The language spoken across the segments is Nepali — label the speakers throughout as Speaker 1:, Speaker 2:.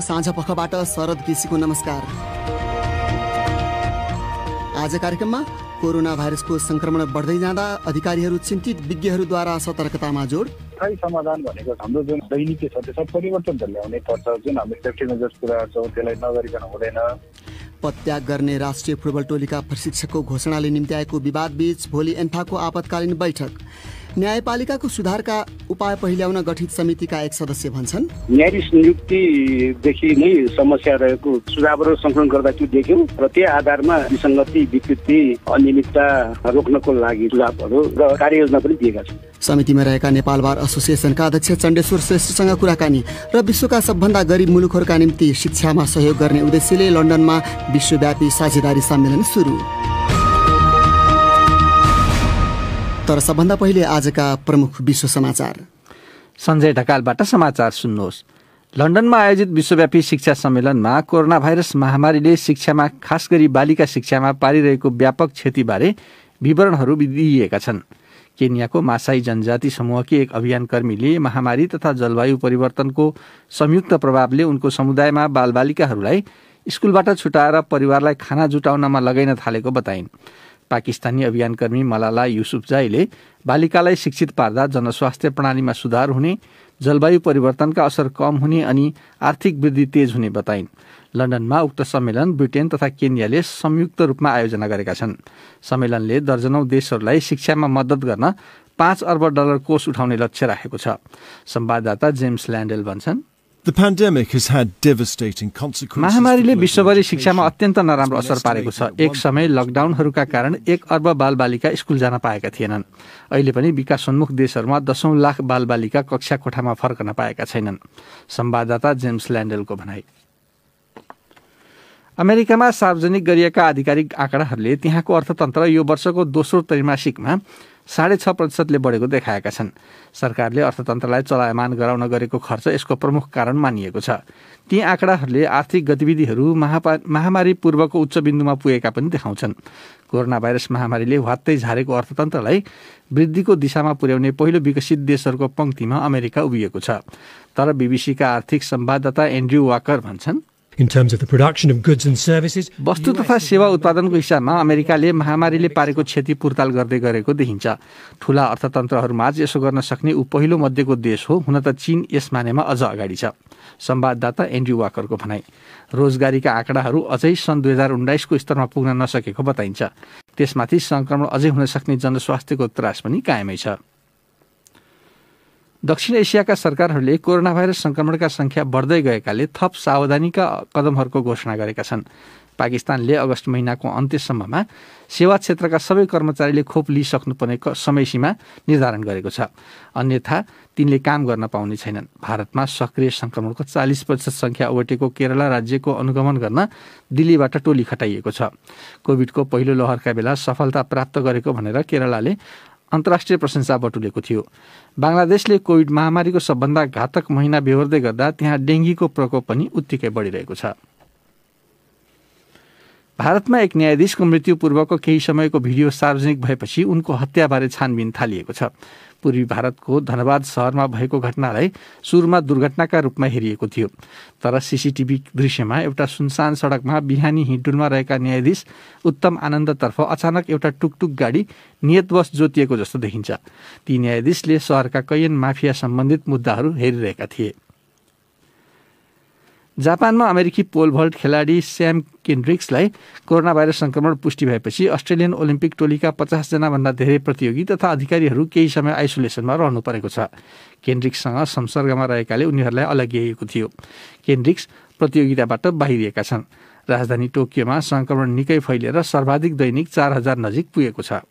Speaker 1: साँझ पखबाट शरद केसीको नमस्कार आज कार्यक्रममा कोरोना भाइरसको संक्रमण बढ्दै जाँदा अधिकारीहरू चिन्तित विज्ञहरूद्वारा सतर्कतामा जोड
Speaker 2: स्थायी समाधान भनेको हाम्रो जुन दैनिकी छ त्यसमा परिवर्तन त ल्याउनै पर्छ जुन हामी सेफ्टी मेजर्स कुरा त्यसलाई नगरिकन हुँदैन
Speaker 1: पत्याग गर्ने राष्ट्रिय फुटबल टोलीका प्रशिक्षकको घोषणाले निम्त्याएको विवाद बीच भोलि एन्फाको आपतकालीन बैठक न्यायपालिकाको सुधारका उपाय पहिल्याउन गठित समितिका एक सदस्य भन्छन्
Speaker 2: न्यायाधीश नियुक्तिदेखि नै समस्या रहेको सुझावहरू सङ्कलन गर्दा त्यो देख्यौँ र त्यही आधारमा विसङ्गति विकृति अनियमितता रोक्नको लागि सुझावहरू र कार्ययोजना पनि दिएका छन्
Speaker 1: समितिमा रहेका नेपाल बार एसोसिएसनका अध्यक्ष चण्डेश्वर श्रेष्ठसँग कुराकानी र विश्वका सबभन्दा गरिब मुलुकहरूका निम्ति शिक्षामा सहयोग गर्ने उद्देश्यले लन्डनमा विश्वव्यापी साझेदारी सम्मेलन सुरु तर सबभन्दा पहिले आजका प्रमुख विश्व समाचार सञ्जय ढकालबाट समाचार सुन्नुहोस् लन्डनमा आयोजित
Speaker 3: विश्वव्यापी शिक्षा सम्मेलनमा कोरोना भाइरस महामारीले शिक्षामा खास गरी बालिका शिक्षामा पारिरहेको व्यापक क्षतिबारे विवरणहरू दिइएका छन् केन्याको मासाई जनजाति समूहकी एक अभियानकर्मीले महामारी तथा जलवायु परिवर्तनको संयुक्त प्रभावले उनको समुदायमा बालबालिकाहरूलाई स्कुलबाट छुटाएर परिवारलाई खाना जुटाउनमा लगाइन थालेको बताइन् पाकिस्तानी अभियानकर्मी मलाला युसुफजाईले बालिकालाई शिक्षित पार्दा जनस्वास्थ्य प्रणालीमा सुधार हुने जलवायु परिवर्तनका असर कम हुने अनि आर्थिक वृद्धि तेज हुने बताइन् लन्डनमा उक्त सम्मेलन ब्रिटेन तथा केन्याले संयुक्त रूपमा आयोजना गरेका छन् सम्मेलनले दर्जनौं देशहरूलाई शिक्षामा मद्दत गर्न पाँच अर्ब डलर कोष उठाउने लक्ष्य राखेको छ संवाददाता जेम्स ल्यान्डेल भन्छन् महामारीले विश्वभरि शिक्षामा अत्यन्त नराम्रो असर पारेको छ एक समय लकडाउनहरूका कारण एक अर्ब बालबालिका स्कुल जान पाएका थिएनन् अहिले पनि विकासोन्मुख देशहरूमा दसौँ लाख बालबालिका कक्षा कोठामा फर्कन पाएका छैनन् संवाददाता जेम्स ल्यान्डेलको भनाई अमेरिकामा सार्वजनिक गरिएका आधिकारिक आँकडाहरूले त्यहाँको अर्थतन्त्र यो वर्षको दोस्रो त्रैमासिकमा साढे छ प्रतिशतले बढेको देखाएका छन् सरकारले अर्थतन्त्रलाई चलायमान गराउन गरेको खर्च यसको प्रमुख कारण मानिएको छ ती आँकडाहरूले आर्थिक गतिविधिहरू महापा महामारी पूर्वको उच्च बिन्दुमा पुगेका पनि देखाउँछन् कोरोना भाइरस महामारीले वात्तै झारेको अर्थतन्त्रलाई वृद्धिको दिशामा पुर्याउने पहिलो विकसित देशहरूको पङ्क्तिमा अमेरिका उभिएको छ तर बिबिसीका आर्थिक सम्वाददाता एन्ड्रयू वाकर भन्छन् वस्तु तथा सेवा उत्पादनको हिसाबमा अमेरिकाले महामारीले पारेको क्षति पुर्ताल गर्दै गरेको देखिन्छ ठुला अर्थतन्त्रहरूमाझ यसो गर्न सक्ने ऊ पहिलो मध्येको देश हो हुन त चीन यस मानेमा अझ अगाडि छ संवाददाता एन्ड्रयू वाकरको भनाई रोजगारीका आँकडाहरू अझै सन् दुई हजार उन्नाइसको स्तरमा पुग्न नसकेको बताइन्छ त्यसमाथि संक्रमण अझै हुन सक्ने जनस्वास्थ्यको त्रास पनि कायमै छ दक्षिण एसियाका सरकारहरूले कोरोना भाइरस संक्रमणका सङ्ख्या बढ्दै गएकाले थप सावधानीका कदमहरूको घोषणा गरेका छन् पाकिस्तानले अगस्त महिनाको अन्त्यसम्ममा सेवा क्षेत्रका सबै कर्मचारीले खोप लिइसक्नुपर्ने समय सीमा निर्धारण गरेको छ अन्यथा तिनले काम गर्न पाउने छैनन् भारतमा सक्रिय सङ्क्रमणको चालिस प्रतिशत सङ्ख्या ओटेको केरला राज्यको अनुगमन गर्न दिल्लीबाट टोली खटाइएको छ कोभिडको पहिलो लहरका बेला सफलता प्राप्त गरेको भनेर केरलाले अन्तर्राष्ट्रिय प्रशंसा बटुलेको थियो बङ्गलादेशले कोभिड महामारीको सबभन्दा घातक महिना बेहोर्दै गर्दा त्यहाँ डेङ्गीको प्रकोप पनि उत्तिकै बढिरहेको छ भारतमा एक न्यायाधीशको मृत्युपूर्वको केही समयको भिडियो सार्वजनिक भएपछि उनको हत्याबारे छानबिन थालिएको छ पूर्वी भारतको धनबाद सहरमा भएको घटनालाई सुरुमा दुर्घटनाका रूपमा हेरिएको थियो तर सिसिटिभी दृश्यमा एउटा सुनसान सडकमा बिहानी हिँडुलमा रहेका न्यायाधीश उत्तम आनन्दतर्फ अचानक एउटा टुकटुक गाडी नियतवश जोतिएको जस्तो देखिन्छ ती न्यायाधीशले सहरका कैयन माफिया सम्बन्धित मुद्दाहरू हेरिरहेका थिए जापानमा अमेरिकी पोल भल्ट खेलाडी स्याम केन्ड्रिक्सलाई कोरोना भाइरस सङ्क्रमण पुष्टि भएपछि अस्ट्रेलियन ओलम्पिक टोलीका पचासजनाभन्दा धेरै प्रतियोगी तथा अधिकारीहरू केही समय आइसोलेसनमा रहनु परेको छ केन्ड्रिक्ससँग संसर्गमा रहेकाले उनीहरूलाई अलगिएको थियो केन्ड्रिक्स प्रतियोगिताबाट बाहिरिएका छन् राजधानी टोकियोमा सङ्क्रमण निकै फैलिएर सर्वाधिक दैनिक चार हजार नजिक पुगेको छ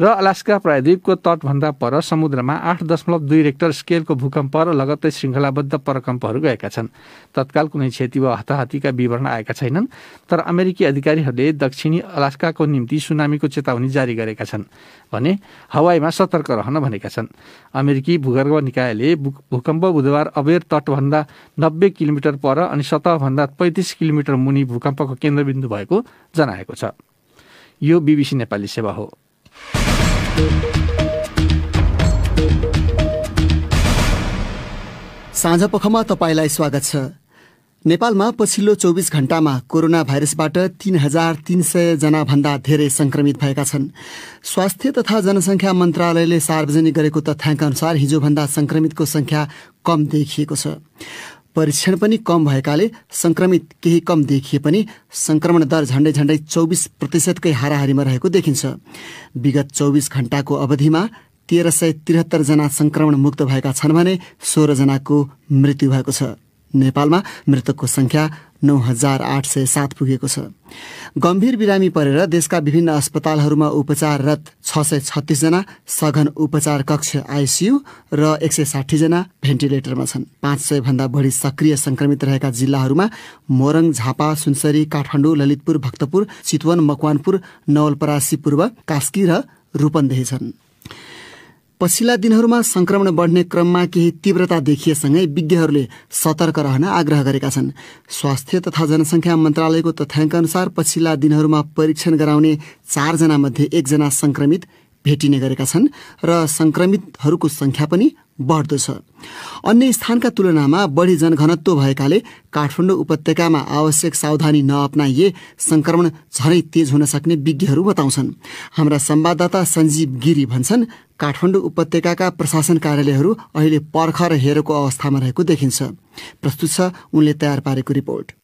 Speaker 3: र अलास्का प्रायद्वीपको तटभन्दा पर समुद्रमा आठ दशमलव दुई रेक्टर स्केलको भूकम्प र लगत्तै श्रृङ्खलाबद्ध परकम्पहरू गएका छन् तत्काल कुनै क्षति वा हताहतीका विवरण आएका छैनन् तर अमेरिकी अधिकारीहरूले दक्षिणी अलास्काको निम्ति सुनामीको चेतावनी जारी गरेका छन् भने हवाईमा सतर्क रहन भनेका छन् अमेरिकी भूगर्भ निकायले भूकम्प बुधबार अबेर तटभन्दा नब्बे किलोमिटर पर अनि सतहभन्दा पैँतिस किलोमिटर मुनि भूकम्पको केन्द्रबिन्दु भएको जनाएको छ यो बिबिसी नेपाली सेवा हो
Speaker 1: साँझपखमा तपाईँलाई स्वागत छ नेपालमा पछिल्लो चौबिस घण्टामा कोरोना भाइरसबाट तीन हजार तीन भन्दा धेरै संक्रमित भएका छन् स्वास्थ्य तथा जनसङ्ख्या मन्त्रालयले सार्वजनिक गरेको अनुसार हिजोभन्दा संक्रमितको संख्या कम देखिएको छ परीक्षण पनि कम भएकाले संक्रमित केही कम देखिए पनि संक्रमण दर झण्डै झण्डै चौबिस प्रतिशतकै हाराहारीमा रहेको देखिन्छ विगत चौबिस घण्टाको अवधिमा तेह्र सय त्रिहत्तरजना सङ्क्रमण मुक्त भएका छन् भने सोह्रजनाको मृत्यु भएको छ नेपालमा मृतकको संख्या नौ हजार आठ सय सात पुगेको छ गम्भीर बिरामी परेर देशका विभिन्न अस्पतालहरूमा उपचाररत छ सय छत्तिसजना सघन उपचार कक्ष आइसियु र एक सय साठीजना भेन्टिलेटरमा छन् पाँच सयभन्दा बढी सक्रिय संक्रमित रहेका जिल्लाहरूमा मोरङ झापा सुनसरी काठमाडौँ ललितपुर भक्तपुर चितवन मकवानपुर नवलपरासी पूर्व कास्की र रूपन्देही छन् पछिल्ला दिनहरूमा संक्रमण बढ्ने क्रममा केही तीव्रता देखिएसँगै विज्ञहरूले सतर्क रहन आग्रह गरेका छन् स्वास्थ्य तथा जनसङ्ख्या मन्त्रालयको तथ्याङ्क अनुसार पछिल्ला दिनहरूमा परीक्षण गराउने चारजना मध्ये एकजना संक्रमित भेटिने गरेका छन् र संक्रमितहरूको संख्या पनि बढ्दो छ अन्य स्थानका तुलनामा बढी जनघनत्व भएकाले काठमाडौँ उपत्यकामा आवश्यक सावधानी नअपनाइए संक्रमण झनै तेज हुन सक्ने विज्ञहरू बताउँछन् हाम्रा संवाददाता सञ्जीव गिरी भन्छन् काठमाडौँ उपत्यकाका प्रशासन कार्यालयहरू अहिले पर्खर र अवस्थामा रहेको देखिन्छ प्रस्तुत छ उनले तयार पारेको रिपोर्ट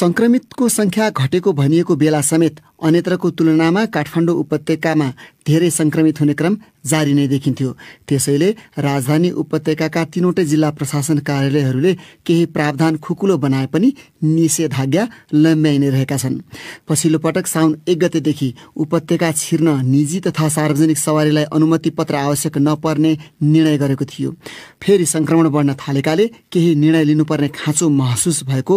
Speaker 1: सङ्क्रमितको सङ्ख्या घटेको भनिएको बेला समेत अन्यत्रको तुलनामा काठमाडौँ उपत्यकामा धेरै सङ्क्रमित हुने क्रम जारी नै देखिन्थ्यो त्यसैले राजधानी उपत्यकाका तीनवटै जिल्ला प्रशासन कार्यालयहरूले केही प्रावधान खुकुलो बनाए पनि निषेधाज्ञा लम्ब्याइने रहेका छन् पछिल्लो पटक साउन एक गतेदेखि उपत्यका छिर्न निजी तथा सार्वजनिक सवारीलाई अनुमति पत्र आवश्यक नपर्ने निर्णय गरेको थियो फेरि सङ्क्रमण बढ्न थालेकाले केही निर्णय लिनुपर्ने खाँचो महसुस भएको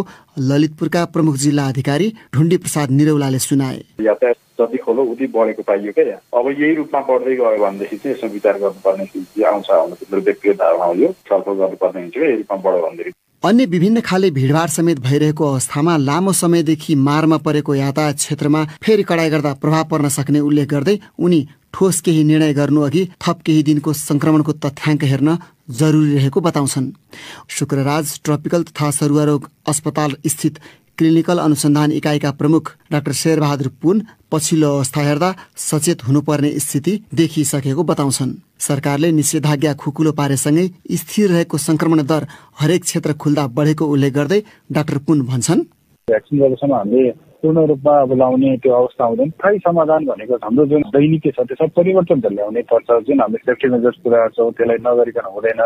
Speaker 1: ललितपुरका प्रमुख जिल्ला अधिकारी ढुण्डी प्रसाद निरौलाले सुनाए
Speaker 2: जति खोलो उति बढेको पाइयो क्या अब यही रूपमा बढ्दै गयो भनेदेखि चाहिँ यसो विचार गर्नुपर्ने चिज आउँछ भन्ने मेरो व्यक्तिगत धारणा हो यो छलफल गर्नुपर्ने हुन्छ क्या यही रूपमा बढ्यो भनेदेखि
Speaker 1: अन्य विभिन्न खाले भिडभाड समेत भइरहेको अवस्थामा लामो समयदेखि मारमा परेको यातायात क्षेत्रमा फेरि कडाई गर्दा प्रभाव पर्न सक्ने उल्लेख गर्दै उनी ठोस केही निर्णय गर्नु अघि थप केही दिनको संक्रमणको तथ्याङ्क हेर्न जरुरी रहेको बताउँछन् शुक्रराज ट्रपिकल तथा सरुवा रोग अस्पताल स्थित क्लिनिकल अनुसन्धान इकाइका प्रमुख डाक्टर शेरबहादुर पुन पछिल्लो अवस्था हेर्दा सचेत हुनुपर्ने स्थिति देखिसकेको बताउँछन् सरकारले निषेधाज्ञा खुकुलो पारेसँगै स्थिर रहेको संक्रमण दर हरेक क्षेत्र खुल्दा बढेको उल्लेख गर्दै डाक्टर पुन भन्छन्
Speaker 2: भ्याक्सिन जबसम्म हामीले पूर्ण रूपमा अब लाउने त्यो अवस्था हुँदैन प्राय समाधान भनेको हाम्रो जुन दैनिकी छ त्यो परिवर्तन त ल्याउनै पर्छ जुन हामी सेफ्टी मेजर्स पुऱ्याएको छौँ त्यसलाई नगरिकन हुँदैन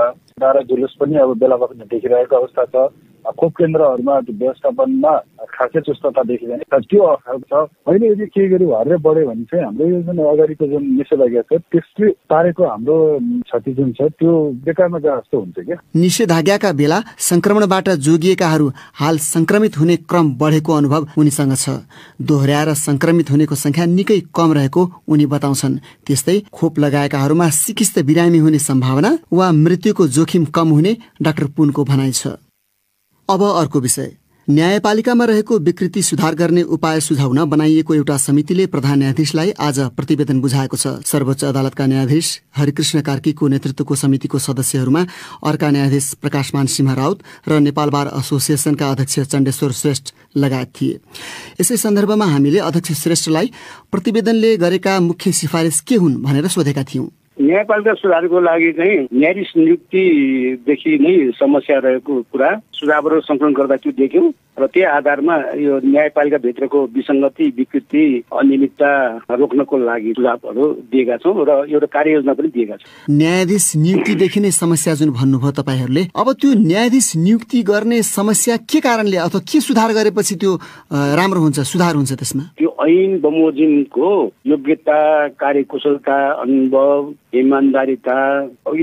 Speaker 2: डाँडा जुलुस पनि अब बेला बखतमा देखिरहेको अवस्था छ खोप केन्द्रहरूमा व्यवस्थापनमा खासै चुस्तता देखिँदैन तर त्यो अभाव छ अहिले यदि केही गरी हरेर बढ्यो भने चाहिँ हाम्रो यो जुन अगाडिको जुन निषेधाज्ञा छ त्यसले पारेको हाम्रो क्षति जुन छ त्यो बेकारमा गए जस्तो हुन्छ क्या
Speaker 1: निषेधाज्ञाका बेला संक्रमणबाट जोगिएकाहरू हाल संक्रमित हुने क्रम बढेको अनुभव उनीसँग छ दोहोऱ्याएर संक्रमित हुनेको संख्या निकै कम रहेको उनी बताउँछन् त्यस्तै खोप लगाएकाहरूमा सिकिस्त बिरामी हुने सम्भावना वा मृत्युको जोखिम कम हुने डाक्टर पुनको भनाइ छ अब अर्को विषय न्यायपालिकामा रहेको विकृति सुधार गर्ने उपाय सुझाउन बनाइएको एउटा समितिले प्रधान न्यायाधीशलाई आज प्रतिवेदन बुझाएको छ सर्वोच्च अदालतका न्यायाधीश हरिकृष्ण कार्कीको नेतृत्वको समितिको सदस्यहरूमा अर्का न्यायाधीश प्रकाशमान सिंह राउत र नेपाल बार एसोसिएसनका अध्यक्ष चण्डेश्वर श्रेष्ठ लगायत थिए यसै सन्दर्भमा हामीले अध्यक्ष श्रेष्ठलाई प्रतिवेदनले गरेका मुख्य सिफारिस के हुन् भनेर सोधेका थियौं
Speaker 2: न्यायपालिका सुधारको लागि चाहिँ न्यायाधीश नियुक्तिदेखि नै समस्या रहेको कुरा सुझावहरू सङ्कलन गर्दा त्यो देख्यौँ र त्यही आधारमा यो न्यायपालिका भित्रको विसङ्गति विकृति अनियमितता रोक्नको लागि सुझावहरू दिएका छौँ र एउटा कार्ययोजना
Speaker 1: पनि दिएका छौँ न्यायाधीश नियुक्तिदेखि नै समस्या जुन भन्नुभयो तपाईँहरूले अब त्यो न्यायाधीश नियुक्ति गर्ने समस्या के कारणले अथवा के सुधार गरेपछि त्यो राम्रो हुन्छ सुधार हुन्छ त्यसमा
Speaker 2: त्यो ऐन बमोजिमको योग्यता कार्यकुशलता अनुभव इमान्दारिता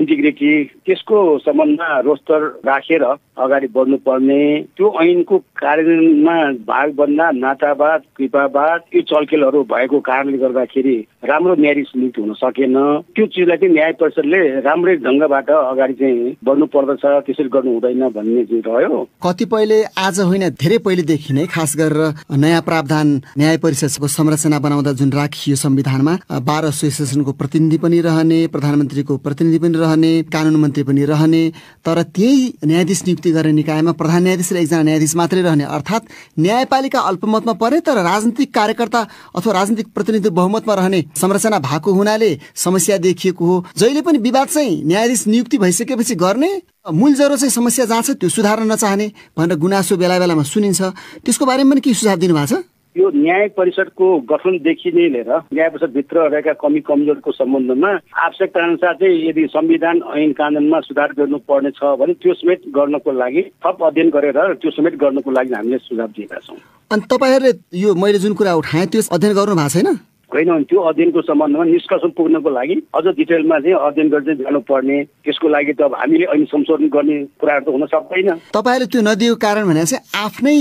Speaker 2: इन्टिग्रिटी त्यसको सम्बन्धमा रोस्टर राखेर अगाडि बढ्नुपर्ने त्यो ऐनको कार्यान्वयनमा भागभन्दा नातावाद कृपावाद यो चलखेलहरू भएको कारणले गर्दाखेरि राम्रो म्यारिज नियुक्त हुन सकेन त्यो चिजलाई चाहिँ न्याय परिषदले राम्रै ढङ्गबाट अगाडि चाहिँ बढ्नु पर्दछ त्यसरी गर्नु हुँदैन भन्ने चाहिँ
Speaker 1: रह्यो कतिपयले आज होइन धेरै पहिलेदेखि नै खास गरेर नयाँ प्रावधान न्याय परिषदको संरचना बनाउँदा जुन राखियो संविधानमा बार एसोसिएसनको प्रतिनिधि पनि रहने प्रधानमन्त्रीको प्रतिनिधि पनि रहने कानुन मन्त्री पनि रहने तर त्यही न्यायाधीश नियुक्त नियुक्ति गर्ने निकायमा प्रधान न्यायाधीश र एकजना न्यायाधीश मात्रै रहने अर्थात् न्यायपालिका अल्पमतमा परे तर राजनीतिक कार्यकर्ता अथवा राजनीतिक प्रतिनिधि बहुमतमा रहने संरचना भएको हुनाले समस्या देखिएको हो जहिले पनि विवाद चाहिँ न्यायाधीश नियुक्ति भइसकेपछि गर्ने मूल जरो चाहिँ समस्या जहाँ छ त्यो सुधार्न नचाहने भनेर गुनासो बेला बेलामा सुनिन्छ त्यसको बारेमा पनि के सुझाव दिनुभएको छ
Speaker 4: यो न्याय
Speaker 2: परिषदको गठनदेखि नै लिएर न्याय परिषदभित्र रहेका कमी कमजोरको सम्बन्धमा आवश्यकता अनुसार चाहिँ यदि संविधान ऐन कानुनमा सुधार छ भने त्यो समेत गर्नको लागि थप अध्ययन गरेर त्यो समेत गर्नको लागि हामीले सुझाव दिएका छौँ
Speaker 1: अनि तपाईँहरूले यो मैले जुन कुरा उठाएँ त्यो अध्ययन गर्नु भएको छैन
Speaker 2: होइन भने त्यो अध्ययनको सम्बन्धमा निष्कर्ष पुग्नको लागि अझ डिटेलमा चाहिँ अध्ययन गर्दै जानुपर्ने त्यसको लागि त अब हामीले अहिले संशोधन गर्ने कुराहरू त हुन सक्दैन
Speaker 1: तपाईँहरूले त्यो नदिएको कारण भने चाहिँ आफ्नै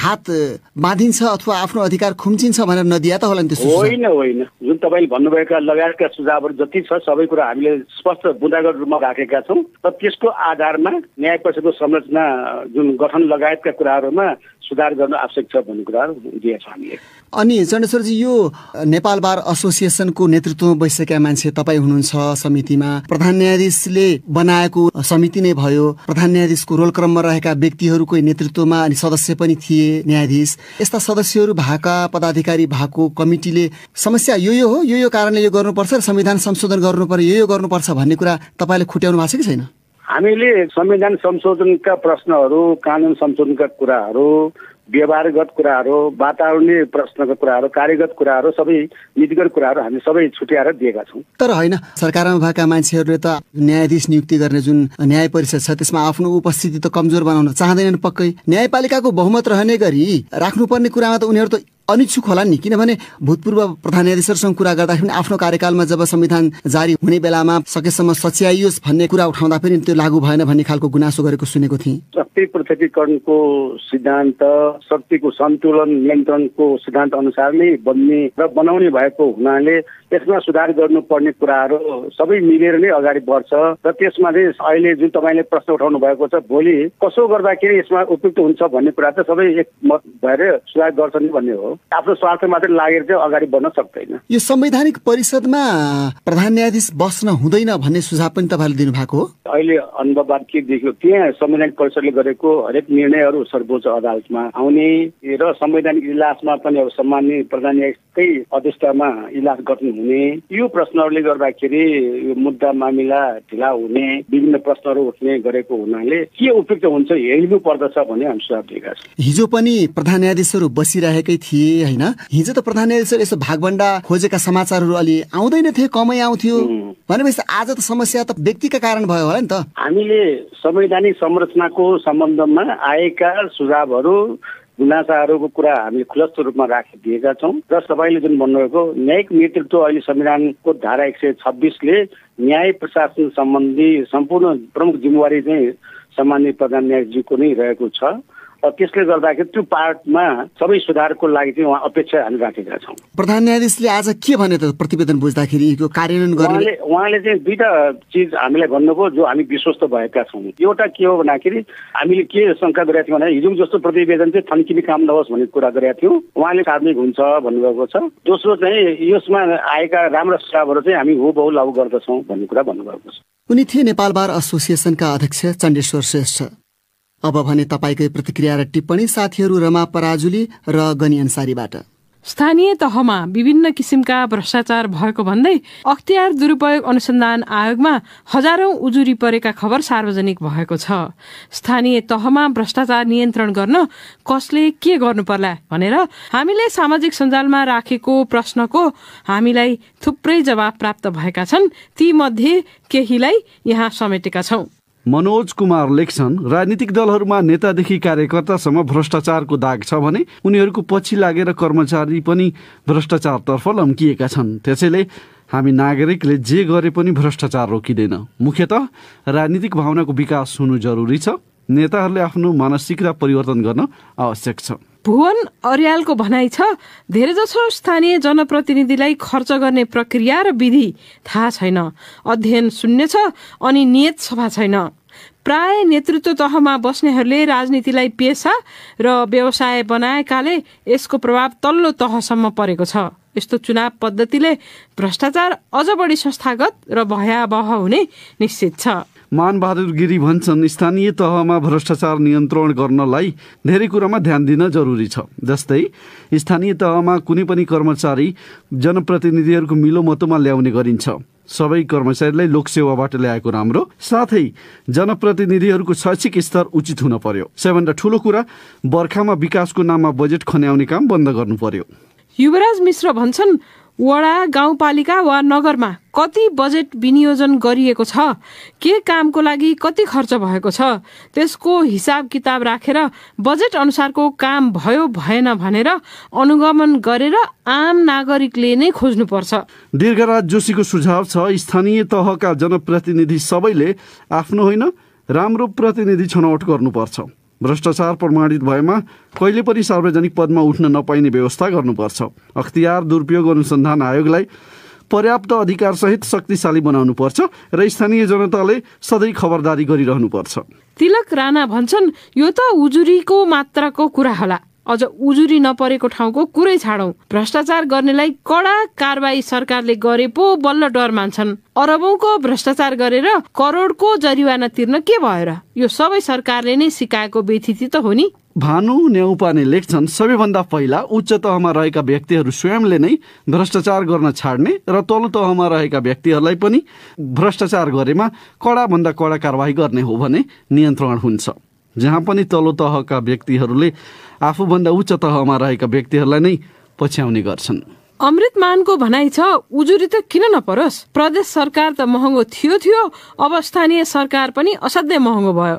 Speaker 1: हात बाँधिन्छ अथवा आफ्नो अधिकार खुम्चिन्छ भनेर नदिया त होला नि होइन
Speaker 2: होइन जुन तपाईँले भन्नुभएका लगायतका सुझावहरू जति छ सबै कुरा हामीले स्पष्ट बुदागत रूपमा राखेका छौँ र त्यसको आधारमा न्याय परिषदको संरचना जुन गठन लगायतका कुराहरूमा सुधार गर्नु आवश्यक छ भन्ने कुराहरू दिएछ हामीले
Speaker 1: अनि चण्डेश्वरजी यो नेपाल बार एसोसिएसनको नेतृत्वमा बसिसकेका मान्छे तपाईँ हुनुहुन्छ समितिमा प्रधान न्यायाधीशले बनाएको समिति नै भयो प्रधान न्यायाधीशको रोल क्रममा रहेका व्यक्तिहरूको नेतृत्वमा अनि सदस्य पनि थिए न्यायाधीश यस्ता सदस्यहरू भएका पदाधिकारी भएको कमिटीले समस्या यो यो हो यो यो कारणले यो गर्नुपर्छ र संविधान संशोधन गर्नु पर्यो यो यो गर्नुपर्छ भन्ने कुरा तपाईँले खुट्याउनु भएको छ कि छैन
Speaker 2: हामीले संविधान संशोधनका प्रश्नहरू कानुन संशोधनका कुराहरू व्यवहारगत कुराहरू वातावरणीय प्रश्नको कुराहरू कार्यगत कुराहरू सबै नीतिगत कुराहरू हामी सबै छुट्याएर दिएका छौँ
Speaker 1: तर होइन सरकारमा भएका मान्छेहरूले त न्यायाधीश नियुक्ति गर्ने जुन न्याय परिषद छ त्यसमा आफ्नो उपस्थिति त कमजोर बनाउन चाहँदैनन् पक्कै न्यायपालिकाको बहुमत रहने गरी राख्नुपर्ने कुरामा त उनीहरू त अनिच्छुक होला नि किनभने भूतपूर्व प्रधान न्यायाधीशहरूसँग कुरा गर्दाखेरि पनि आफ्नो कार्यकालमा जब संविधान जारी हुने बेलामा सकेसम्म सच्याइयोस् भन्ने कुरा उठाउँदा पनि त्यो लागू भएन भन्ने खालको गुनासो गरेको सुनेको थिएँ
Speaker 2: शक्ति पृथकीकरणको सिद्धान्त शक्तिको सन्तुलन नियन्त्रणको सिद्धान्त अनुसार नै बन्ने र बनाउने भएको हुनाले यसमा सुधार गर्नुपर्ने कुराहरू सबै मिलेर नै अगाडि बढ्छ र त्यसमा चाहिँ अहिले जुन तपाईँले प्रश्न उठाउनु भएको छ भोलि कसो गर्दाखेरि यसमा उपयुक्त हुन्छ भन्ने कुरा त सबै एकमत भएर सुधार गर्छन् भन्ने हो आफ्नो स्वार्थ मात्रै लागेर चाहिँ अगाडि बढ्न सक्दैन
Speaker 1: यो संवैधानिक परिषदमा प्रधान न्यायाधीश बस्न हुँदैन भन्ने सुझाव पनि तपाईँले दिनुभएको हो
Speaker 2: अहिले अनुभववाद के देखियो त्यहाँ संवैधानिक परिषदले गरेको हरेक निर्णयहरू सर्वोच्च अदालतमा आउने र संवैधानिक इजलासमा पनि अब सम्मान्य प्रधान न्यायाधीशकै अध्यक्षतामा इलास गर्नु हुने यो प्रश्नहरूले गर्दाखेरि यो मुद्दा मामिला ढिला हुने विभिन्न प्रश्नहरू उठ्ने गरेको हुनाले के उपयुक्त हुन्छ हेरिनु पर्दछ भन्ने हामी सुझाव दिएका
Speaker 1: छौँ हिजो पनि प्रधान न्यायाधीशहरू बसिरहेकै थिए होइन हिजो त प्रधान न्यायाधीशहरू यसो भागभन्डा खोजेका समाचारहरू अलि आउँदैन थिए कमै आउँथ्यो भनेपछि आज त समस्या त व्यक्तिका कारण भयो होला नि त
Speaker 2: हामीले संवैधानिक संरचनाको सम्बन्धमा आएका सुझावहरू गुनासाहरूको कुरा हामीले खुलस्त रूपमा राखिदिएका छौँ र तपाईँले जुन भन्नुभएको न्यायिक नेतृत्व अहिले संविधानको धारा एक सय छब्बिसले न्याय प्रशासन सम्बन्धी सम्पूर्ण प्रमुख जिम्मेवारी चाहिँ सामान्य प्रधान न्यायाधीशको नै रहेको छ त्यसले गर्दाखेरि त्यो पार्टमा सबै सुधारको लागि चाहिँ उहाँ अपेक्षा हामी
Speaker 1: राखेका छौँ प्रधान न्यायाधीशले आज के भने त प्रतिवेदन बुझ्दाखेरि कार्यान्वयन गर्ने
Speaker 2: उहाँले चाहिँ दुईवटा चिज हामीलाई भन्नुभयो जो हामी विश्वस्त भएका छौँ एउटा के हो भन्दाखेरि हामीले के शङ्का गरेका थियौँ भने हिजो जस्तो प्रतिवेदन चाहिँ थन्किने काम नहोस् भन्ने कुरा गरेका थियौँ उहाँले कार्मिक हुन्छ भन्नुभएको छ दोस्रो चाहिँ यसमा आएका राम्रा सुझावहरू चाहिँ हामी हो बहु लागू गर्दछौँ भन्ने कुरा भन्नुभएको छ
Speaker 1: उनी थिए नेपाल बार एसोसिएसनका अध्यक्ष चण्डेश्वर श्रेष्ठ अब भने तपाईँकै प्रतिक्रिया र टिप्पणी साथीहरू रमा पराजुली र गनी अन्सारीबाट
Speaker 5: स्थानीय तहमा विभिन्न किसिमका भ्रष्टाचार भएको भन्दै अख्तियार दुरुपयोग अनुसन्धान आयोगमा हजारौं उजुरी परेका खबर सार्वजनिक भएको छ स्थानीय तहमा भ्रष्टाचार नियन्त्रण गर्न कसले के गर्नु पर्ला भनेर हामीले सामाजिक सञ्जालमा राखेको प्रश्नको हामीलाई थुप्रै जवाब प्राप्त भएका छन् ती मध्ये केहीलाई यहाँ समेटेका छौं
Speaker 6: मनोज कुमार लेख्छन् राजनीतिक दलहरूमा नेतादेखि कार्यकर्तासम्म भ्रष्टाचारको दाग छ भने उनीहरूको पछि लागेर कर्मचारी पनि भ्रष्टाचारतर्फ लम्किएका छन् त्यसैले हामी नागरिकले जे गरे पनि भ्रष्टाचार रोकिँदैन मुख्यत राजनीतिक भावनाको विकास हुनु जरुरी छ नेताहरूले आफ्नो मानसिकता परिवर्तन गर्न आवश्यक छ
Speaker 5: भुवन अर्यालको भनाइ छ धेरैजसो स्थानीय जनप्रतिनिधिलाई खर्च गर्ने प्रक्रिया र विधि थाहा छैन अध्ययन शून्य छ अनि नियत सफा छैन प्राय नेतृत्व तहमा बस्नेहरूले राजनीतिलाई पेसा र व्यवसाय बनाएकाले यसको प्रभाव तल्लो तहसम्म परेको छ यस्तो चुनाव पद्धतिले भ्रष्टाचार अझ बढी संस्थागत र भयावह हुने निश्चित छ
Speaker 6: मानबहादुर गिरी भन्छन् स्थानीय तहमा भ्रष्टाचार नियन्त्रण गर्नलाई धेरै कुरामा ध्यान दिन जरुरी छ जस्तै स्थानीय तहमा कुनै पनि कर्मचारी जनप्रतिनिधिहरूको मिलोमतोमा ल्याउने गरिन्छ सबै कर्मचारीलाई लोकसेवाबाट ल्याएको राम्रो साथै जनप्रतिनिधिहरूको शैक्षिक स्तर उचित हुन पर्यो सबैभन्दा ठुलो कुरा बर्खामा विकासको नाममा बजेट खन्याउने काम बन्द गर्नु पर्यो
Speaker 5: युवराज मिश्र भन्छन् वडा गाउँपालिका वा नगरमा कति बजेट विनियोजन गरिएको छ के कामको लागि कति खर्च भएको छ त्यसको हिसाब किताब राखेर बजेट अनुसारको काम भयो भएन भनेर अनुगमन गरेर आम नागरिकले नै खोज्नुपर्छ
Speaker 6: दीर्घराज जोशीको सुझाव छ स्थानीय तहका जनप्रतिनिधि सबैले आफ्नो होइन राम्रो प्रतिनिधि छनौट गर्नुपर्छ भ्रष्टाचार प्रमाणित भएमा कहिले पनि सार्वजनिक पदमा उठ्न नपाइने व्यवस्था गर्नुपर्छ अख्तियार दुरुपयोग अनुसन्धान आयोगलाई पर्याप्त अधिकारसहित शक्तिशाली बनाउनुपर्छ र स्थानीय जनताले सधैँ खबरदारी गरिरहनुपर्छ
Speaker 5: तिलक राणा भन्छन् यो त उजुरीको मात्राको कुरा होला अझ उजुरी नपरेको ठाउँको कुरै छाडौँ भ्रष्टाचार गर्नेलाई कडा कारवाही सरकारले गरे पो बल्ल डर मान्छन् अरबौंको भ्रष्टाचार गरेर करोडको जरिवाना तिर्न के भएर यो सबै सरकारले नै सिकाएको व्यथिति त हो नि
Speaker 6: भानु नेउपाने लेख्छन् सबैभन्दा पहिला उच्च तहमा रहेका व्यक्तिहरू स्वयंले नै भ्रष्टाचार गर्न छाड्ने र तल तहमा रहेका व्यक्तिहरूलाई पनि भ्रष्टाचार गरेमा कडाभन्दा कडा कारवाही गर्ने हो भने नियन्त्रण हुन्छ जहाँ पनि तल्लो तहका व्यक्तिहरूले आफूभन्दा उच्च तहमा रहेका व्यक्तिहरूलाई नै पछ्याउने गर्छन्
Speaker 5: अमृत मानको भनाइ छ उजुरी त किन नपरोस् प्रदेश सरकार त महँगो थियो थियो अब स्थानीय सरकार पनि असाध्यै महँगो भयो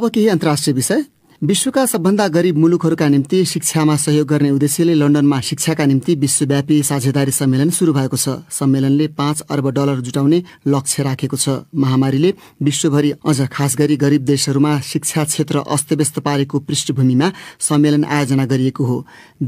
Speaker 5: अब केही अन्तर्राष्ट्रिय
Speaker 1: विषय विश्वका सबभन्दा गरिब मुलुकहरूका निम्ति शिक्षामा सहयोग गर्ने उद्देश्यले लन्डनमा शिक्षाका निम्ति विश्वव्यापी साझेदारी सम्मेलन सुरु भएको छ सम्मेलनले पाँच अर्ब डलर जुटाउने लक्ष्य राखेको छ महामारीले विश्वभरि अझ खास गरी गरिब देशहरूमा शिक्षा क्षेत्र अस्तव्यस्त पारेको पृष्ठभूमिमा सम्मेलन आयोजना गरिएको हो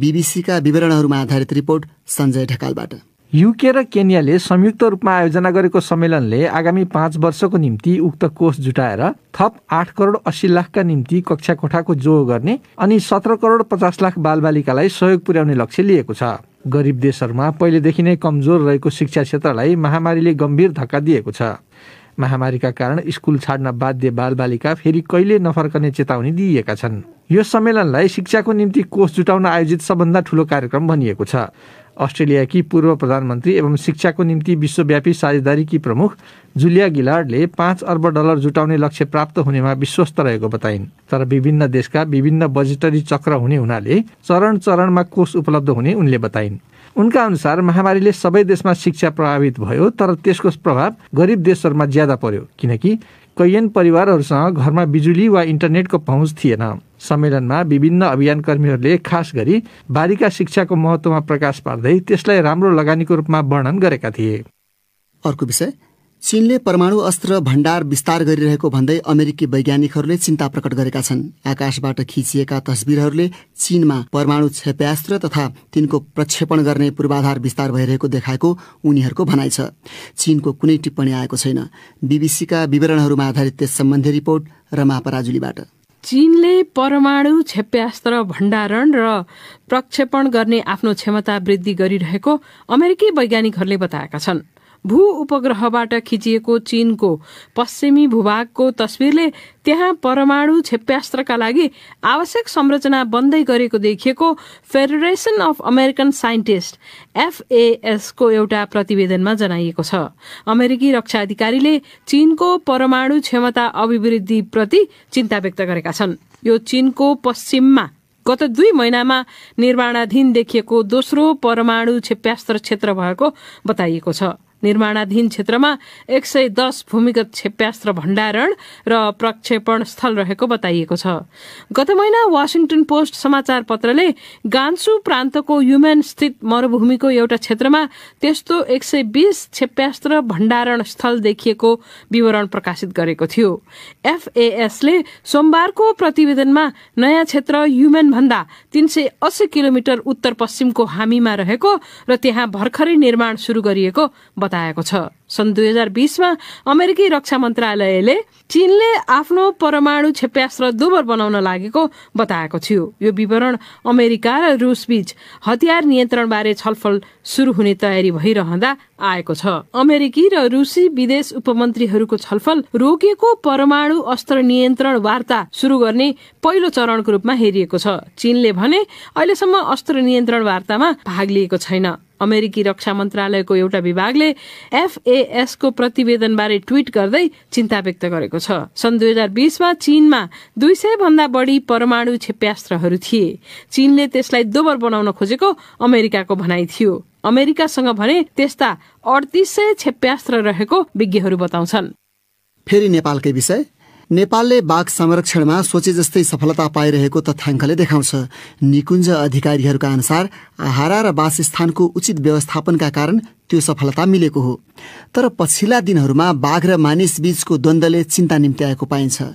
Speaker 1: बिबिसीका विवरणहरूमा आधारित रिपोर्ट सञ्जय ढकालबाट युके र केन्याले संयुक्त रूपमा आयोजना गरेको
Speaker 3: सम्मेलनले आगामी पाँच वर्षको निम्ति उक्त कोष जुटाएर थप आठ करोड अस्सी लाखका निम्ति कक्षा कोठाको जो गर्ने अनि सत्र करोड पचास लाख बालबालिकालाई सहयोग पुर्याउने लक्ष्य लिएको छ गरिब देशहरूमा पहिलेदेखि नै कमजोर रहेको शिक्षा क्षेत्रलाई महामारीले गम्भीर धक्का दिएको छ महामारीका कारण स्कुल छाड्न बाध्य बालबालिका फेरि कहिले नफर्कने चेतावनी दिइएका छन् यो सम्मेलनलाई शिक्षाको निम्ति कोष जुटाउन आयोजित सबभन्दा ठूलो कार्यक्रम भनिएको छ अस्ट्रेलियाकी पूर्व प्रधानमन्त्री एवं शिक्षाको निम्ति विश्वव्यापी साझेदारीकी प्रमुख जुलिया गिलार्डले पाँच अर्ब डलर जुटाउने लक्ष्य प्राप्त हुनेमा विश्वस्त रहेको बताइन् तर विभिन्न देशका विभिन्न बजेटरी चक्र हुने हुनाले चरण चरणमा कोष उपलब्ध हुने उनले बताइन् उनका अनुसार महामारीले सबै देशमा शिक्षा प्रभावित भयो तर त्यसको प्रभाव गरिब देशहरूमा ज्यादा पर्यो किनकि कैयन परिवारहरूसँग घरमा बिजुली वा इन्टरनेटको पहुँच थिएन सम्मेलनमा विभिन्न अभियान कर्मीहरूले खास गरी बारीका शिक्षाको महत्त्वमा प्रकाश पार्दै त्यसलाई राम्रो लगानीको रूपमा वर्णन गरेका थिए
Speaker 1: अर्को विषय चीनले परमाणु अस्त्र भण्डार विस्तार गरिरहेको भन्दै अमेरिकी वैज्ञानिकहरूले चिन्ता प्रकट गरेका छन् आकाशबाट खिचिएका तस्बिरहरूले चीनमा परमाणु क्षेप्यास्त्र तथा तिनको प्रक्षेपण गर्ने पूर्वाधार विस्तार भइरहेको देखाएको उनीहरूको भनाइ छ चीनको कुनै टिप्पणी आएको छैन बीबीसीका विवरणहरूमा आधारित त्यस सम्बन्धी रिपोर्ट रमा पराजुलीबाट
Speaker 5: चीनले परमाणु क्षेप्यास्त्र भण्डारण र प्रक्षेपण गर्ने आफ्नो क्षमता वृद्धि गरिरहेको अमेरिकी वैज्ञानिकहरूले बताएका छन् भू उपग्रहबाट खिचिएको चीनको पश्चिमी भूभागको तस्विरले त्यहाँ परमाणु क्षेप्यास्त्रका लागि आवश्यक संरचना बन्दै गरेको देखिएको फेडरेशन अफ अमेरिकन साइन्टिस्ट एफएएसको एउटा प्रतिवेदनमा जनाइएको छ अमेरिकी रक्षा अधिकारीले चीनको परमाणु क्षमता अभिवृद्धिप्रति चिन्ता व्यक्त गरेका छन् यो चीनको पश्चिममा गत दुई महिनामा निर्माणाधीन देखिएको दोस्रो परमाणु क्षेप्यास्त्र क्षेत्र भएको बताइएको छ निर्माणाधीन क्षेत्रमा एक सय दस भूमिगत क्षेप्यास्त्र भण्डारण र प्रक्षेपण स्थल रहेको बताइएको छ गत महिना वासिङटन पोस्ट समाचार पत्रले गान्सु प्रान्तको युमेन स्थित मरूभूमिको एउटा क्षेत्रमा त्यस्तो एक सय बीस क्षेप्यास्त्र भण्डारण स्थल देखिएको विवरण प्रकाशित गरेको थियो एफएएसले सोमबारको प्रतिवेदनमा नयाँ क्षेत्र युमेन भन्दा तीन सय अस्सी किलोमिटर उत्तर पश्चिमको हामीमा रहेको र त्यहाँ भर्खरै निर्माण शुरू गरिएको बता बताएको छ सन् दुई हजार बिसमा अमेरिकी रक्षा मन्त्रालयले चीनले आफ्नो परमाणु क्षेप्यास्त्र दोबर बनाउन लागेको बताएको थियो यो विवरण अमेरिका र रुस बीच हतियार नियन्त्रण बारे छलफल सुरु हुने तयारी भइरहँदा आएको छ अमेरिकी र रुसी विदेश उपमन्त्रीहरूको छलफल रोकिएको परमाणु अस्त्र नियन्त्रण वार्ता सुरु गर्ने पहिलो चरणको रूपमा हेरिएको छ चीनले भने अहिलेसम्म अस्त्र नियन्त्रण वार्तामा भाग लिएको छैन अमेरिकी रक्षा मन्त्रालयको एउटा विभागले एफएएसको प्रतिवेदनबारे ट्वीट गर्दै चिन्ता व्यक्त गरेको छ सन् दुई हजार बिसमा चीनमा दुई सय भन्दा बढी परमाणु क्षेप्यास्त्रहरू थिए चीनले त्यसलाई दोबर बनाउन खोजेको अमेरिकाको भनाइ थियो अमेरिकासँग भने त्यस्ता अडतिस सय क्षेप्यास्त्र रहेको विज्ञहरू बताउँछन्
Speaker 1: फेरि नेपालकै विषय नेपालले बाघ संरक्षणमा सोचे जस्तै सफलता पाइरहेको तथ्याङ्कले देखाउँछ निकुञ्ज अधिकारीहरूका अनुसार आहारा र वासस्थानको उचित व्यवस्थापनका कारण त्यो सफलता मिलेको हो तर पछिल्ला दिनहरूमा बाघ र मानिस बीचको द्वन्दले चिन्ता निम्त्याएको पाइन्छ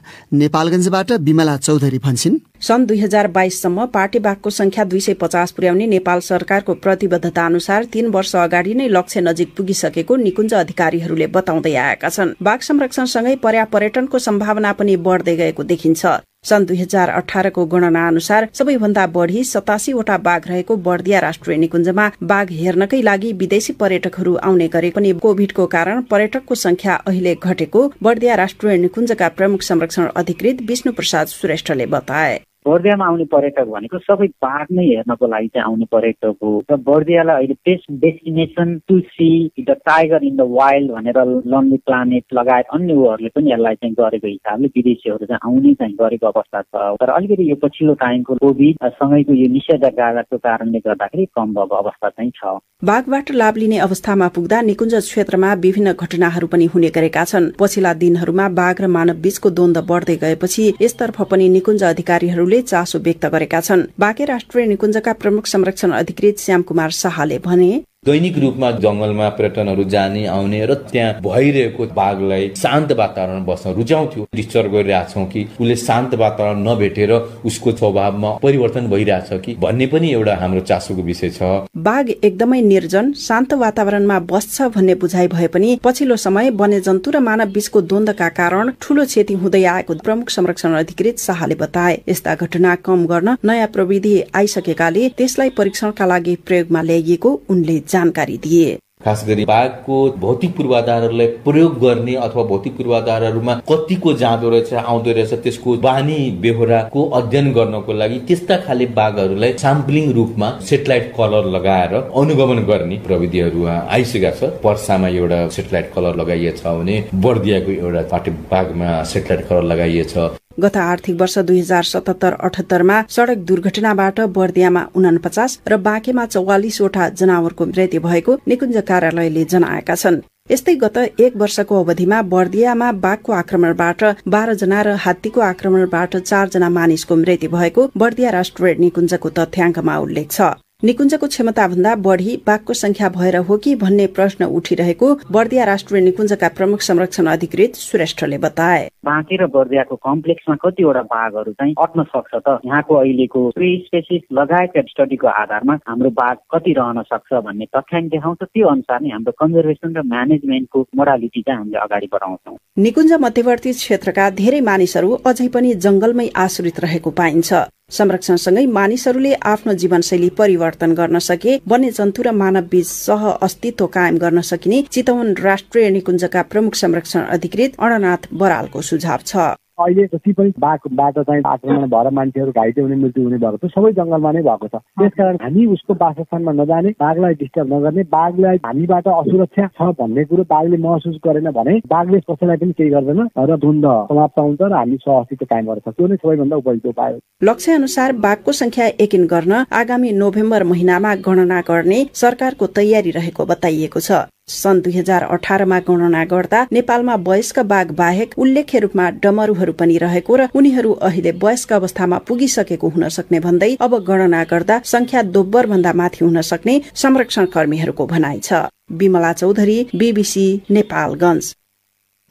Speaker 1: नेपालगञ्जबाट विमला चौधरी भन्छन्
Speaker 4: सन् दुई हजार बाइससम्म पार्टी बाघको संख्या दुई सय पचास पुर्याउने नेपाल सरकारको प्रतिबद्धता अनुसार तीन वर्ष अगाडि नै लक्ष्य नजिक पुगिसकेको निकुञ्ज अधिकारीहरूले बताउँदै आएका छन् बाघ संरक्षणसँगै पर्यापर्यटनको सम्भावना पनि बढ्दै गएको देखिन्छ सन् दुई हजार अठारको गणना अनुसार सबैभन्दा बढ़ी सतासीवटा बाघ रहेको बर्दिया राष्ट्रिय निकुञ्जमा बाघ हेर्नकै लागि विदेशी पर्यटकहरू आउने गरे पनि कोविडको कारण पर्यटकको संख्या अहिले घटेको बर्दिया राष्ट्रिय निकुञ्जका प्रमुख संरक्षण अधिकृत विष्णु प्रसाद श्रेष्ठले बताए बर्दियामा आउने पर्यटक भनेको सबै पार्क नै हेर्नको लागि चाहिँ आउने पर्यटक हो र
Speaker 2: बर्दियालाई अहिले best destination to see the tiger in the wild भनेर लन्ली प्लानेट लगायत अन्य उहरूले पनि यसलाई चाहिँ गरेको हिसाबले विदेशीहरू चाहिँ आउने चाहिँ गरेको अवस्था छ तर अलिकति यो पछिल्लो टाइमको कोभिड सँगैको यो निषेधाज्ञाको कारणले गर्दाखेरि कम भएको अवस्था चाहिँ छ
Speaker 4: बाघबाट लाभ लिने अवस्थामा पुग्दा निकुञ्ज क्षेत्रमा विभिन्न घटनाहरू पनि हुने गरेका छन् पछिल्ला दिनहरूमा बाघ र मानव बीचको द्वन्द बढ्दै गएपछि यसतर्फ पनि निकुञ्ज अधिकारीहरू संघहरूले चासो व्यक्त गरेका छन् बाँके राष्ट्रिय निकुञ्जका प्रमुख संरक्षण अधिकृत श्याम कुमार शाहले भने
Speaker 7: दैनिक रूपमा जङ्गलमा पर्यटनहरू जाने आउने र त्यहाँ भइरहेको बाघलाई शान्त वातावरण बस्न रुचाउँथ्यो डिस्टर्ब गरिरहेछौँ कि उसले शान्त वातावरण नभेटेर उसको स्वभावमा परिवर्तन भइरहेछ कि भन्ने पनि एउटा हाम्रो चासोको विषय छ
Speaker 4: बाघ एकदमै निर्जन शान्त वातावरणमा बस्छ भन्ने बुझाइ भए पनि पछिल्लो समय वन्यजन्तु र मानव बीचको द्वन्दका कारण ठूलो क्षति हुँदै आएको प्रमुख संरक्षण अधिकृत शाहले बताए यस्ता घटना कम गर्न नयाँ प्रविधि आइसकेकाले त्यसलाई परीक्षणका लागि प्रयोगमा ल्याइएको उनले जानकारी दिए
Speaker 7: खास गरी बाघको भौतिक पूर्वाधारहरूलाई प्रयोग गर्ने अथवा भौतिक पूर्वाधारहरूमा कतिको जाँदो रहेछ आउँदो रहेछ त्यसको बानी बेहोराको अध्ययन गर्नको लागि त्यस्ता खाले बाघहरूलाई साम्पलिङ रूपमा सेटेलाइट कलर लगाएर अनुगमन गर्ने प्रविधिहरू आइसकेका छ पर्सामा एउटा सेटेलाइट कलर लगाइएछ भने बर्दियाको एउटा पाटे बाघमा सेटेलाइट कलर लगाइएछ
Speaker 4: गत आर्थिक वर्ष दुई हजार सतहत्तर अठहत्तरमा सड़क दुर्घटनाबाट बर्दियामा उनापचास र बाँकेमा चौवालिसवटा जनावरको मृत्यु भएको निकुञ्ज कार्यालयले जनाएका छन् यस्तै गत एक वर्षको अवधिमा बर्दियामा बाघको आक्रमणबाट बाह्रजना र हात्तीको आक्रमणबाट चारजना मानिसको मृत्यु भएको बर्दिया राष्ट्रिय निकुञ्जको तथ्याङ्कमा उल्लेख छ निकुञ्जको क्षमताभन्दा बढ़ी बाघको संख्या भएर हो कि भन्ने प्रश्न उठिरहेको बर्दिया राष्ट्रिय निकुञ्जका प्रमुख संरक्षण अधिकृत श्रेष्ठले बताए बाँके र बर्दियाको कम्प्लेक्समा कतिवटा बाघहरू चाहिँ अट्न सक्छ त यहाँको अहिलेको स्पेसिस लगायतका स्टडीको आधारमा हाम्रो बाघ कति
Speaker 2: रहन सक्छ भन्ने तथ्याङ्क देखाउँछ त्यो अनुसार नै हाम्रो कन्जर्भेसन र म्यानेजमेन्टको मोरालिटी चाहिँ हामीले
Speaker 4: अगाडि बढाउँछौँ निकुञ्ज मध्यवर्ती क्षेत्रका धेरै मानिसहरू अझै पनि जंगलमै आश्रित रहेको पाइन्छ संरक्षणसँगै मानिसहरूले आफ्नो जीवनशैली परिवर्तन गर्न सके वन्यजन्तु र मानव बीच सह अस्तित्व कायम गर्न सकिने चितवन राष्ट्रिय निकुञ्जका प्रमुख संरक्षण अधिकृत अणनाथ बरालको सुझाव छ
Speaker 2: अहिले जति पनि बाघबाट चाहिँ आक्रमण भएर मान्छेहरू घाइते हुने मृत्यु हुने भएको छ सबै जङ्गलमा नै भएको छ त्यसकारण हामी उसको बासस्थानमा नजाने बाघलाई डिस्टर्ब नगर्ने बाघलाई हामीबाट असुरक्षा छ भन्ने कुरो बाघले महसुस गरेन भने बाघले कसैलाई पनि केही गर्दैन र धुन्द समाप्त हुन्छ र हामी सहअस्तित्व कायम गर्छ त्यो नै सबैभन्दा उपयुक्त उपाय
Speaker 4: हो लक्ष्य अनुसार बाघको संख्या एकिन गर्न आगामी नोभेम्बर महिनामा गणना गर्ने सरकारको तयारी रहेको बताइएको छ सन् दुई हजार अठारमा गणना गर्दा नेपालमा वयस्क बाघ बाहेक उल्लेख्य रूपमा डमरूहरू पनि रहेको र उनीहरू अहिले वयस्क अवस्थामा पुगिसकेको हुन सक्ने भन्दै अब गणना गर्दा संख्या दोब्बर भन्दा माथि हुन सक्ने संरक्षण कर्मीहरूको भनाइ छ विमला चौधरी बीबीसी नेपालगंज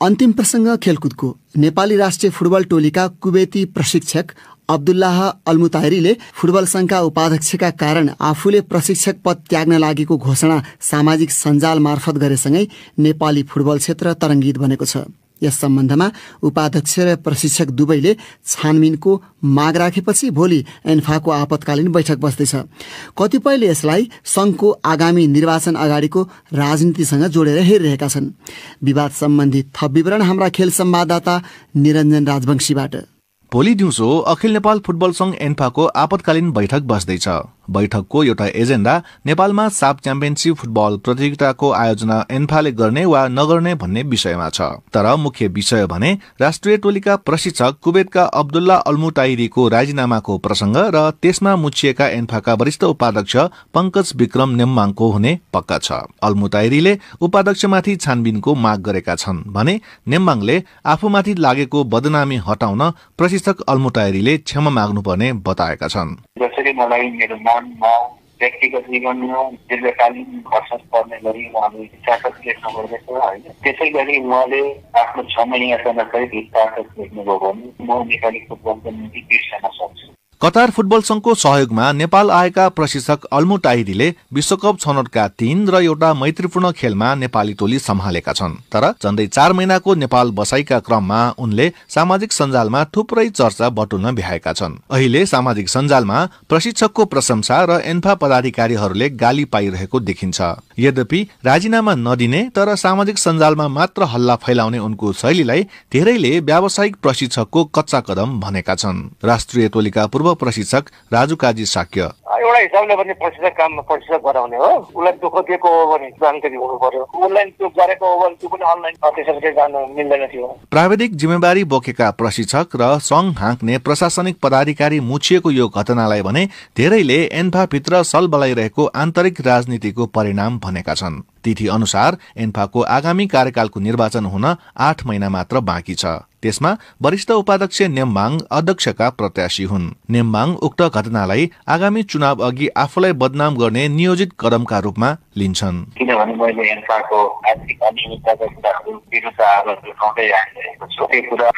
Speaker 1: अन्तिम प्रसङ्ग खेलकुदको नेपाली राष्ट्रिय फुटबल टोलीका कुवेती प्रशिक्षक अब्दुल्लाह अल्मुताहरीले फुटबल संघका उपाध्यक्षका कारण आफूले प्रशिक्षक पद त्याग्न लागेको घोषणा सामाजिक सञ्जाल मार्फत गरेसँगै नेपाली फुटबल क्षेत्र तरङ्गित बनेको छ यस सम्बन्धमा उपाध्यक्ष र प्रशिक्षक दुवैले छानबिनको माग राखेपछि भोलि एन्फाको आपतकालीन बैठक बस्दैछ कतिपयले यसलाई सङ्घको आगामी निर्वाचन अगाडिको राजनीतिसँग जोडेर हेरिरहेका छन् विवाद सम्बन्धी थप विवरण हाम्रा खेल संवाददाता निरञ्जन राजवंशीबाट
Speaker 7: भोलि दिउँसो अखिल नेपाल फुटबल संघ एन्फाको आपतकालीन बैठक बस्दैछ बैठकको एउटा एजेण्डा नेपालमा साप च्याम्पियनशीप फुटबल प्रतियोगिताको आयोजना एन्फाले गर्ने वा नगर्ने भन्ने विषयमा छ तर मुख्य विषय भने राष्ट्रिय टोलीका प्रशिक्षक कुवेतका अब्दुल्ला अल्मुटाइरीको राजीनामाको प्रसंग र त्यसमा मुछिएका एन्फाका वरिष्ठ उपाध्यक्ष पंकज विक्रम नेम्बाङको हुने पक्का छ अल्मुटाइरीले उपाध्यक्षमाथि छानबिनको माग गरेका छन् भने नेम्बाङले आफूमाथि लागेको बदनामी हटाउन प्रशिक्षक अल्मुटायरीले क्षमा माग्नुपर्ने बताएका छन्
Speaker 2: जसरी मलाई मेरो मन भाव व्यक्तिगत जीवनमा दीर्घकालीन असर पर्ने गरी उहाँले चाटक लेख्नु पर्दछ होइन त्यसै गरी उहाँले आफ्नो छ क्षमयासनसहित चाटक लेख्नुभयो भने म नेपाली फुटबलको निम्ति बिर्सन सक्छु
Speaker 7: कतार फुटबल संघको सहयोगमा नेपाल आएका प्रशिक्षक अल्मु टाइरीले विश्वकप छनौटका तीन र एउटा मैत्रीपूर्ण खेलमा नेपाली टोली सम्हालेका छन् तर झण्डै चार महिनाको नेपाल बसाईका क्रममा उनले सामाजिक सञ्जालमा थुप्रै चर्चा बटुल्न भ्याएका छन् अहिले सामाजिक सञ्जालमा प्रशिक्षकको प्रशंसा र एन्फा पदाधिकारीहरूले गाली पाइरहेको देखिन्छ यद्यपि राजीनामा नदिने तर सामाजिक सञ्जालमा मात्र हल्ला फैलाउने उनको शैलीलाई धेरैले व्यावसायिक प्रशिक्षकको कच्चा कदम भनेका छन् राष्ट्रिय टोलीका पूर्व प्रशिक्षक राजु काजी साक्य
Speaker 2: एउटा हिसाबले पनि प्रशिक्षक काममा प्रशिक्षक गराउने हो उसलाई दुःख दिएको हो भने जानकारी हुनु पर्यो उसलाई त्यो गरेको हो भने त्यो पनि अनलाइन त्यसरी जानु मिल्दैन थियो
Speaker 7: प्राविधिक जिम्मेवारी बोकेका प्रशिक्षक र सङ्घ हाँक्ने प्रशासनिक पदाधिकारी मुछिएको यो घटनालाई भने धेरैले एन्फाभित्र सलबलाइरहेको आन्तरिक राजनीतिको परिणाम भनेका छन् तिथि अनुसार एन्फाको आगामी कार्यकालको निर्वाचन हुन आठ महिना मात्र बाँकी छ त्यसमा वरिष्ठ उपाध्यक्ष नेम्बाङ अध्यक्षका प्रत्याशी हुन् नेम्बाङ उक्त घटनालाई आगामी चुनाव अघि आफूलाई बदनाम गर्ने नियोजित कदमका रूपमा लिन्छन्
Speaker 2: किनभने मैले एन्फाको आर्थिक अनियमितताका कुराहरू विरुद्ध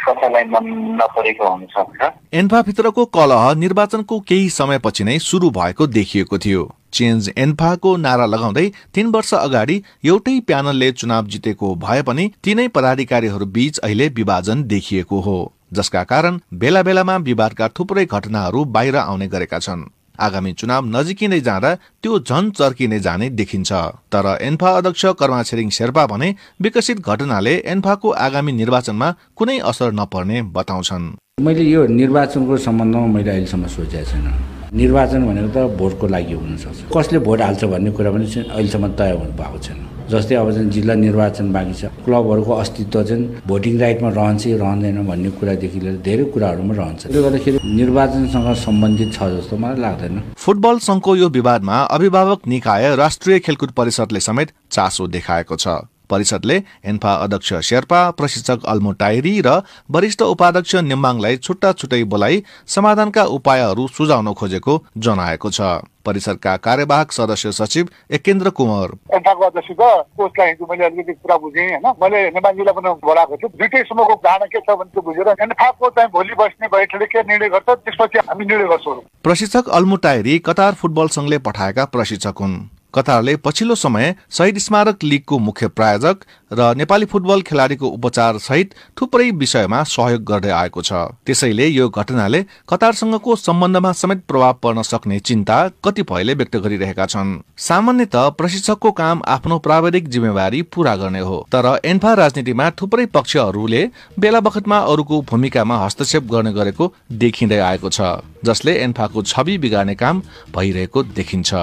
Speaker 2: कसैलाई मन नपरेको हुन सक्छ
Speaker 7: एन्फाभित्रको कलह निर्वाचनको केही समयपछि नै सुरु भएको देखिएको थियो चेन्ज एन्फाको नारा लगाउँदै तीन वर्ष अगाडि एउटै प्यानलले चुनाव जितेको भए पनि तीनै पदाधिकारीहरू बीच अहिले विभाजन देखिएको हो जसका कारण बेला बेलामा विवादका थुप्रै घटनाहरू बाहिर आउने गरेका छन् आगामी चुनाव नजिकिँदै जाँदा त्यो झन चर्किने जाने देखिन्छ तर एन्फा अध्यक्ष कर्मा छिरिङ शेर्पा भने विकसित घटनाले एन्फाको आगामी निर्वाचनमा कुनै असर नपर्ने बताउँछन्
Speaker 2: मैले यो निर्वाचनको सम्बन्धमा मैले अहिलेसम्म सोचेको छैन निर्वाचन भनेको त भोटको लागि हुनसक्छ कसले भोट हाल्छ भन्ने कुरा पनि अहिलेसम्म तय हुनु भएको छैन जस्तै अब चाहिँ जिल्ला निर्वाचन बाँकी छ क्लबहरूको अस्तित्व चाहिँ भोटिङ राइटमा रहन्छ रहँदैन भन्ने कुरादेखि लिएर धेरै कुराहरूमा रहन्छ त्यसले गर्दाखेरि निर्वाचनसँग सम्बन्धित छ जस्तो मलाई लाग्दैन
Speaker 7: फुटबल सङ्घको यो विवादमा अभिभावक निकाय राष्ट्रिय खेलकुद परिषदले समेत चासो देखाएको छ परिषदले एन्फा अध्यक्ष शेर्पा प्रशिक्षक अल्मो टायरी र वरिष्ठ उपाध्यक्ष निम्बाङलाई छुट्टा छुट्टै बोलाइ समाधानका उपायहरू सुझाउन खोजेको जनाएको छ परिषदका कार्यवाहक सदस्य सचिव एकेन्द्र कुमार
Speaker 2: एन्फाको अध्यक्षसित कोचलाई हिजो मैले अलिकति कुरा बुझेँ होइन मैले नेपालीलाई पनि बोलाएको छु दुइटै समूहको धारणा के छ भने त्यो बुझेर एन्फाको चाहिँ भोलि बस्ने बैठकले के निर्णय गर्छ त्यसपछि हामी निर्णय गर्छौँ
Speaker 7: प्रशिक्षक अल्मुटायरी कतार फुटबल संघले पठाएका प्रशिक्षक हुन् कतारले पछिल्लो समय शहीद स्मारक लीगको मुख्य प्रायोजक र नेपाली फुटबल खेलाडीको उपचार सहित थुप्रै विषयमा सहयोग गर्दै आएको छ त्यसैले यो घटनाले कतारसँगको सम्बन्धमा समेत प्रभाव पर्न सक्ने चिन्ता कतिपयले व्यक्त गरिरहेका छन् सामान्यत प्रशिक्षकको काम आफ्नो प्राविधिक जिम्मेवारी पूरा गर्ने हो तर एन्फा राजनीतिमा थुप्रै पक्षहरूले बेला बखतमा अरूको भूमिकामा हस्तक्षेप गर्ने गरेको देखिँदै आएको छ जसले एन्फाको छवि बिगार्ने काम भइरहेको देखिन्छ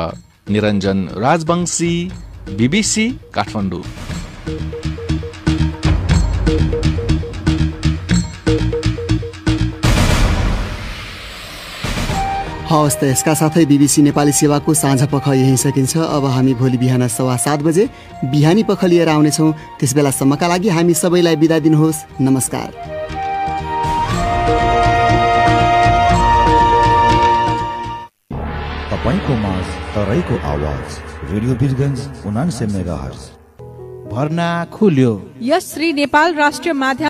Speaker 7: निरञ्जन राजवंशी बिबिसी काठमाडौँ
Speaker 1: हवस् त यसका साथै बिबिसी नेपाली सेवाको साँझ पख यहीँ सकिन्छ अब हामी भोलि बिहान सवा सात बजे बिहानी पख लिएर आउनेछौँ त्यस बेलासम्मका लागि हामी सबैलाई बिदा दिनुहोस् नमस्कार
Speaker 7: माझ तराईको आवाज
Speaker 2: रेडियो बिरगन्ज उनान्से मेगा भर्ना खुल्यो
Speaker 5: यस श्री नेपाल राष्ट्रिय माध्यम